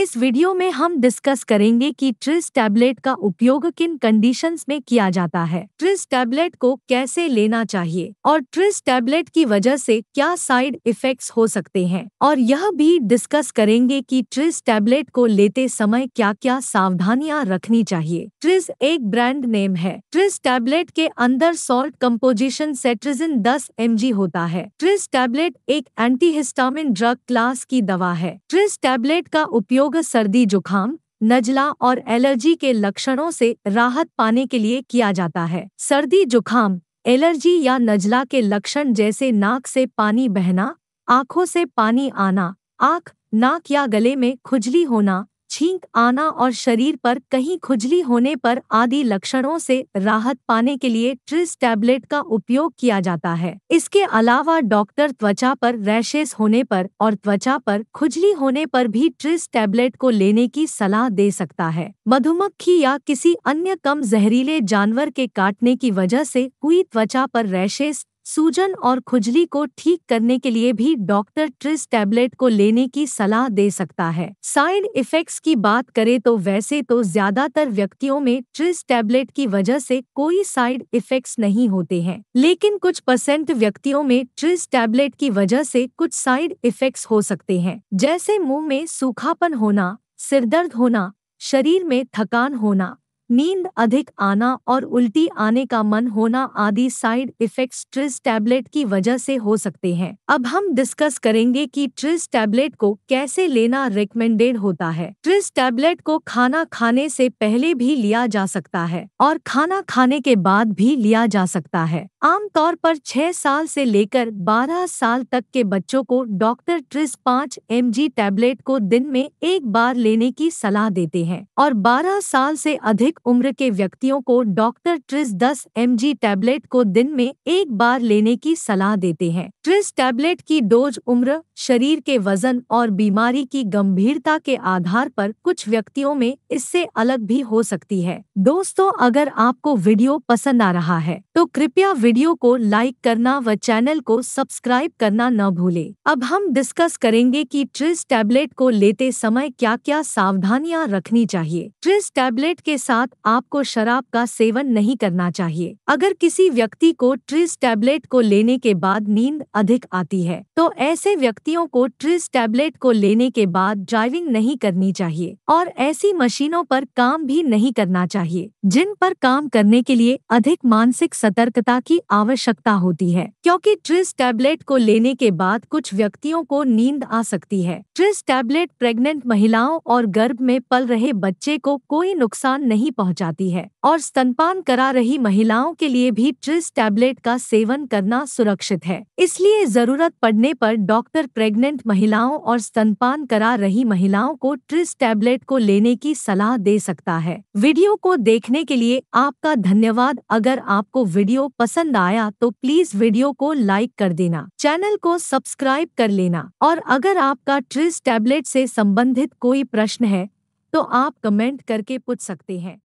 इस वीडियो में हम डिस्कस करेंगे कि ट्रिस टैबलेट का उपयोग किन कंडीशंस में किया जाता है ट्रिस टैबलेट को कैसे लेना चाहिए और ट्रिस टैबलेट की वजह से क्या साइड इफेक्ट्स हो सकते हैं और यह भी डिस्कस करेंगे कि ट्रिस टैबलेट को लेते समय क्या क्या सावधानियां रखनी चाहिए ट्रिस एक ब्रांड नेम है ट्रिस टैबलेट के अंदर सॉल्ट कम्पोजिशन सेट्रिजिन दस एम होता है ट्रिस टैबलेट एक एंटीहिस्टामिन ड्रग क्लास की दवा है ट्रिस टैबलेट का उपयोग रोग सर्दी जुखाम नजला और एलर्जी के लक्षणों से राहत पाने के लिए किया जाता है सर्दी जुखाम एलर्जी या नजला के लक्षण जैसे नाक से पानी बहना आंखों से पानी आना आंख नाक या गले में खुजली होना छींक आना और शरीर पर कहीं खुजली होने पर आदि लक्षणों से राहत पाने के लिए ट्रिस टैबलेट का उपयोग किया जाता है इसके अलावा डॉक्टर त्वचा पर रैशेस होने पर और त्वचा पर खुजली होने पर भी ट्रिस टैबलेट को लेने की सलाह दे सकता है मधुमक्खी या किसी अन्य कम जहरीले जानवर के काटने की वजह से हुई त्वचा पर रैशेस सूजन और खुजली को ठीक करने के लिए भी डॉक्टर ट्रिस टैबलेट को लेने की सलाह दे सकता है साइड इफेक्ट्स की बात करें तो वैसे तो ज्यादातर व्यक्तियों में ट्रिस टैबलेट की वजह से कोई साइड इफेक्ट्स नहीं होते हैं लेकिन कुछ परसेंट व्यक्तियों में ट्रिस टैबलेट की वजह से कुछ साइड इफेक्ट्स हो सकते हैं जैसे मुंह में सूखापन होना सिरदर्द होना शरीर में थकान होना नींद अधिक आना और उल्टी आने का मन होना आदि साइड इफेक्ट्स ट्रिस टैबलेट की वजह से हो सकते हैं अब हम डिस्कस करेंगे कि ट्रिस टैबलेट को कैसे लेना रिकमेंडेड होता है ट्रिस टैबलेट को खाना खाने से पहले भी लिया जा सकता है और खाना खाने के बाद भी लिया जा सकता है आमतौर पर छह साल से लेकर बारह साल तक के बच्चों को डॉक्टर ट्रिस पाँच एम टैबलेट को दिन में एक बार लेने की सलाह देते हैं और बारह साल से अधिक उम्र के व्यक्तियों को डॉक्टर ट्रिस दस एम टैबलेट को दिन में एक बार लेने की सलाह देते हैं ट्रिस टैबलेट की डोज उम्र शरीर के वजन और बीमारी की गंभीरता के आधार पर कुछ व्यक्तियों में इससे अलग भी हो सकती है दोस्तों अगर आपको वीडियो पसंद आ रहा है तो कृपया वीडियो को लाइक करना व चैनल को सब्सक्राइब करना न भूले अब हम डिस्कस करेंगे कि ट्रिस टैबलेट को लेते समय क्या क्या सावधानियां रखनी चाहिए ट्रिस टैबलेट के साथ आपको शराब का सेवन नहीं करना चाहिए अगर किसी व्यक्ति को ट्रिस टैबलेट को लेने के बाद नींद अधिक आती है तो ऐसे व्यक्तियों को ट्रिस टैबलेट को लेने के बाद ड्राइविंग नहीं करनी चाहिए और ऐसी मशीनों पर काम भी नहीं करना चाहिए जिन पर काम करने के लिए अधिक मानसिक सतर्कता की की आवश्यकता होती है क्योंकि ट्रिस टैबलेट को लेने के बाद कुछ व्यक्तियों को नींद आ सकती है ट्रिस टैबलेट प्रेग्नेंट महिलाओं और गर्भ में पल रहे बच्चे को कोई नुकसान नहीं पहुंचाती है और स्तनपान करा रही महिलाओं के लिए भी ट्रिस टैबलेट का सेवन करना सुरक्षित है इसलिए जरूरत पड़ने पर डॉक्टर प्रेग्नेंट महिलाओं और स्तनपान करा रही महिलाओं को ट्रिस टैबलेट को लेने की सलाह दे सकता है वीडियो को देखने के लिए आपका धन्यवाद अगर आपको वीडियो पसंद पसंद आया तो प्लीज वीडियो को लाइक कर देना चैनल को सब्सक्राइब कर लेना और अगर आपका ट्रिस टैबलेट से संबंधित कोई प्रश्न है तो आप कमेंट करके पूछ सकते हैं